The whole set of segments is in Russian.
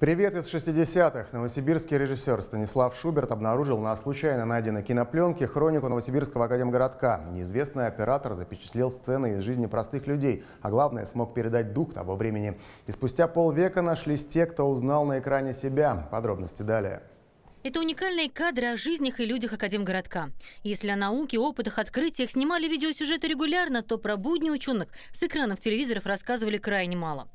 Привет из 60-х. Новосибирский режиссер Станислав Шуберт обнаружил на случайно найденной кинопленке хронику Новосибирского академгородка. Неизвестный оператор запечатлел сцены из жизни простых людей, а главное, смог передать дух того времени. И спустя полвека нашлись те, кто узнал на экране себя. Подробности далее. Это уникальные кадры о жизнях и людях Академгородка. Если о науке, опытах, открытиях снимали видеосюжеты регулярно, то про будни ученых с экранов телевизоров рассказывали крайне мало.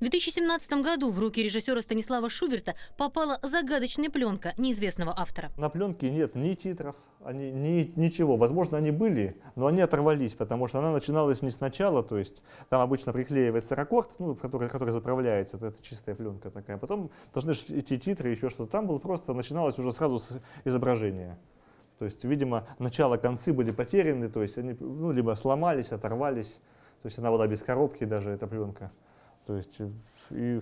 В 2017 году в руки режиссера Станислава Шуберта попала загадочная пленка неизвестного автора. На пленке нет ни титров, они, ни, ничего. Возможно, они были, но они оторвались, потому что она начиналась не сначала, то есть там обычно приклеивается ракорд, ну, в который, который заправляется, это чистая пленка такая. Потом должны идти титры, еще что-то. Там было просто начиналось уже сразу с изображения. То есть, видимо, начало, концы были потеряны, то есть они ну, либо сломались, оторвались. То есть она была без коробки даже, эта пленка. То есть, и,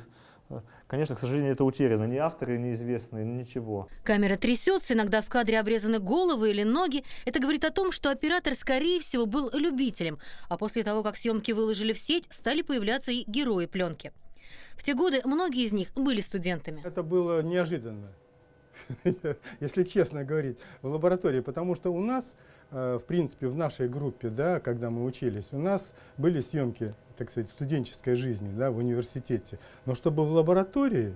конечно, к сожалению, это утеряно. Ни авторы неизвестны, ничего. Камера трясется, иногда в кадре обрезаны головы или ноги. Это говорит о том, что оператор, скорее всего, был любителем. А после того, как съемки выложили в сеть, стали появляться и герои пленки. В те годы многие из них были студентами. Это было неожиданно. если честно говорить, в лаборатории, потому что у нас, э, в принципе, в нашей группе, да, когда мы учились, у нас были съемки, так сказать, студенческой жизни да, в университете. Но чтобы в лаборатории,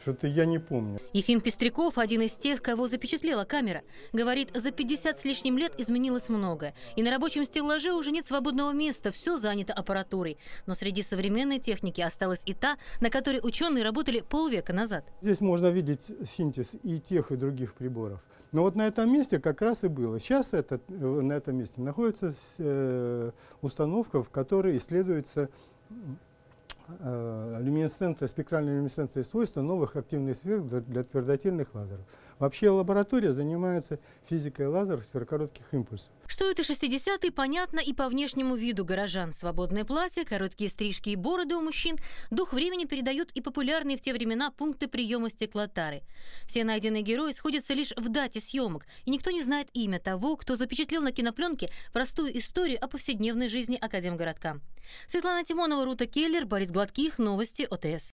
что-то я не помню. Ефим Пестряков – один из тех, кого запечатлела камера. Говорит, за 50 с лишним лет изменилось многое. И на рабочем стеллаже уже нет свободного места, все занято аппаратурой. Но среди современной техники осталась и та, на которой ученые работали полвека назад. Здесь можно видеть синтез и тех, и других приборов. Но вот на этом месте как раз и было. Сейчас этот, э, на этом месте находится э, установка, в которой исследуется Э, люминесцентная, спектральная люминесценция свойства новых активных сверх для твердотельных лазеров. Вообще лаборатория занимается физикой лазеров сверхкоротких импульсов. Что это 60-е, понятно и по внешнему виду горожан. Свободное платье, короткие стрижки и бороды у мужчин. Дух времени передают и популярные в те времена пункты приема стеклотары. Все найденные герои сходятся лишь в дате съемок, и никто не знает имя того, кто запечатлел на кинопленке простую историю о повседневной жизни Академгородка. Светлана Тимонова, Рута Келлер, Борис Гладких, новости ОТС.